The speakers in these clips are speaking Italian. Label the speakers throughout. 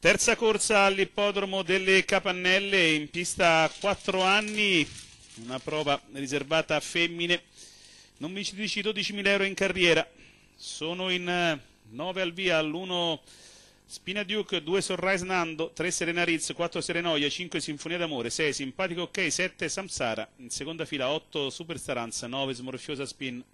Speaker 1: Terza corsa all'ippodromo delle Capannelle, in pista a 4 anni, una prova riservata a femmine, non vincitrici 12.000 euro in carriera, sono in 9 eh, al via all'1 Spina Duke, 2 Sunrise Nando, 3 Serena Ritz, 4 Serenoia, 5 Sinfonia d'Amore, 6 Simpatico Ok, 7 Samsara, in seconda fila 8 Superstaranza, 9 Smorfiosa Spin.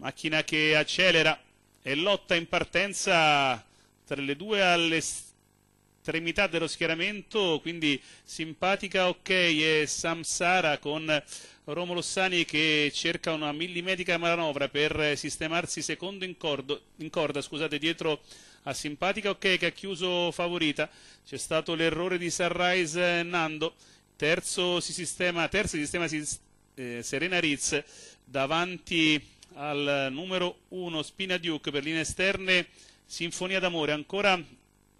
Speaker 1: macchina che accelera e lotta in partenza tra le due all'estremità dello schieramento, quindi simpatica ok e Samsara con Romolo Sani che cerca una millimetrica manovra per sistemarsi secondo in, cordo, in corda, scusate, dietro a Simpatica ok che ha chiuso favorita, c'è stato l'errore di Sunrise eh, Nando, terzo si sistema, terzo sistema si, eh, Serena Riz davanti al eh, numero 1 Spina Duke per linee esterne Sinfonia d'amore, ancora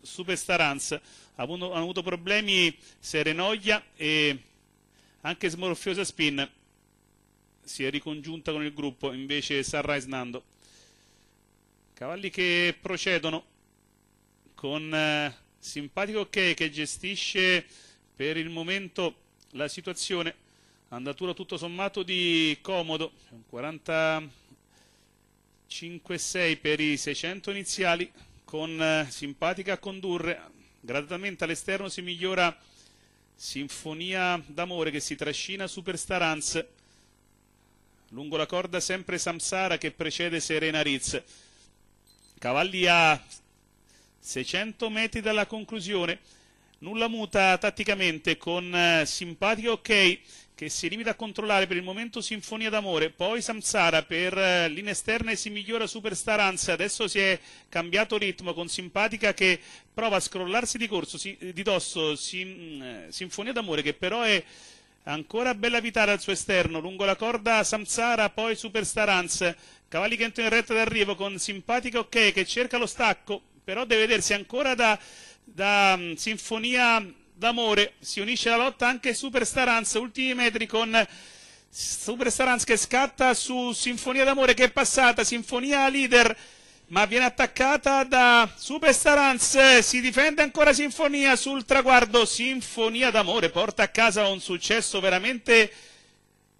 Speaker 1: Superstar Hans, hanno avuto problemi Serenoglia e anche Smorfiosa Spin si è ricongiunta con il gruppo, invece Sunrise Nando. Cavalli che procedono con eh, simpatico ok che gestisce per il momento la situazione. Andatura tutto sommato di comodo, 40 5-6 per i 600 iniziali con eh, simpatica a condurre gradatamente all'esterno si migliora Sinfonia d'amore che si trascina Superstar Hans lungo la corda sempre Samsara che precede Serena Riz cavalli a 600 metri dalla conclusione nulla muta tatticamente con eh, simpatico ok che si limita a controllare per il momento Sinfonia d'amore, poi Samsara per eh, linea esterna e si migliora Superstar Ansia, adesso si è cambiato ritmo con Simpatica che prova a scrollarsi di corso, si, di dosso si, mm, eh, Sinfonia d'amore che però è ancora Bella vitale al suo esterno, lungo la corda Samsara, poi Superstar Ansia, Cavalli che entra in retta d'arrivo con Simpatica ok che cerca lo stacco, però deve vedersi ancora da, da um, Sinfonia d'amore, si unisce alla lotta anche Superstar Hans, ultimi metri con Superstar Hans che scatta su Sinfonia d'amore che è passata, Sinfonia leader ma viene attaccata da Superstar Hans, si difende ancora Sinfonia sul traguardo, Sinfonia d'amore porta a casa un successo veramente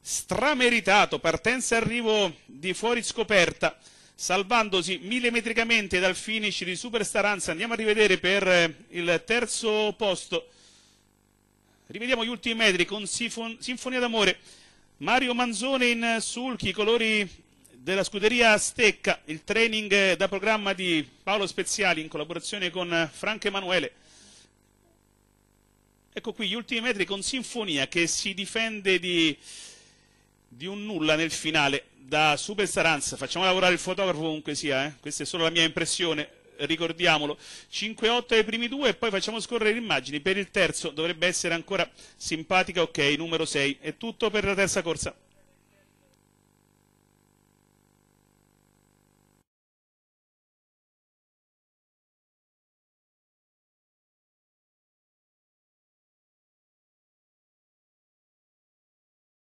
Speaker 1: strameritato, partenza e arrivo di fuori scoperta salvandosi millimetricamente dal finish di Superstar, anzi andiamo a rivedere per eh, il terzo posto, rivediamo gli ultimi metri con Sinfonia d'Amore, Mario Manzone in sulchi, i colori della scuderia Stecca, il training da programma di Paolo Speziali in collaborazione con Franco Emanuele. Ecco qui gli ultimi metri con Sinfonia che si difende di, di un nulla nel finale da Super Saranz, facciamo lavorare il fotografo comunque sia, eh? questa è solo la mia impressione, ricordiamolo, 5-8 ai primi due e poi facciamo scorrere le immagini, per il terzo dovrebbe essere ancora simpatica, ok, numero 6, è tutto per la terza corsa.